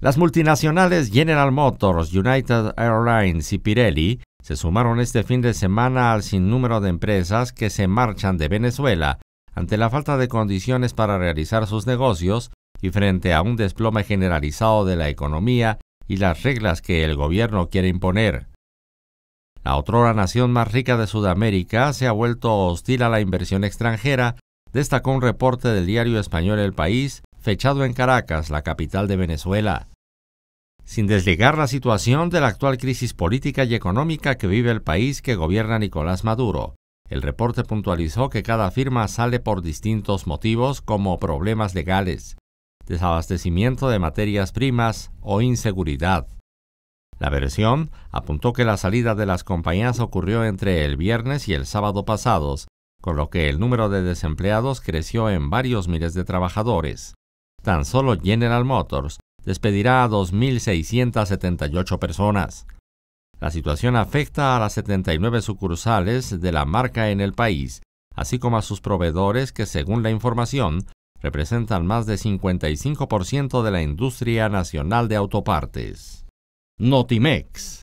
Las multinacionales General Motors, United Airlines y Pirelli se sumaron este fin de semana al sinnúmero de empresas que se marchan de Venezuela ante la falta de condiciones para realizar sus negocios y frente a un desplome generalizado de la economía y las reglas que el gobierno quiere imponer. La otra nación más rica de Sudamérica se ha vuelto hostil a la inversión extranjera, destacó un reporte del diario español El País, fechado en Caracas, la capital de Venezuela. Sin desligar la situación de la actual crisis política y económica que vive el país que gobierna Nicolás Maduro, el reporte puntualizó que cada firma sale por distintos motivos como problemas legales, desabastecimiento de materias primas o inseguridad. La versión apuntó que la salida de las compañías ocurrió entre el viernes y el sábado pasados, con lo que el número de desempleados creció en varios miles de trabajadores. Tan solo General Motors despedirá a 2.678 personas. La situación afecta a las 79 sucursales de la marca en el país, así como a sus proveedores que, según la información, representan más de 55% de la industria nacional de autopartes. Notimex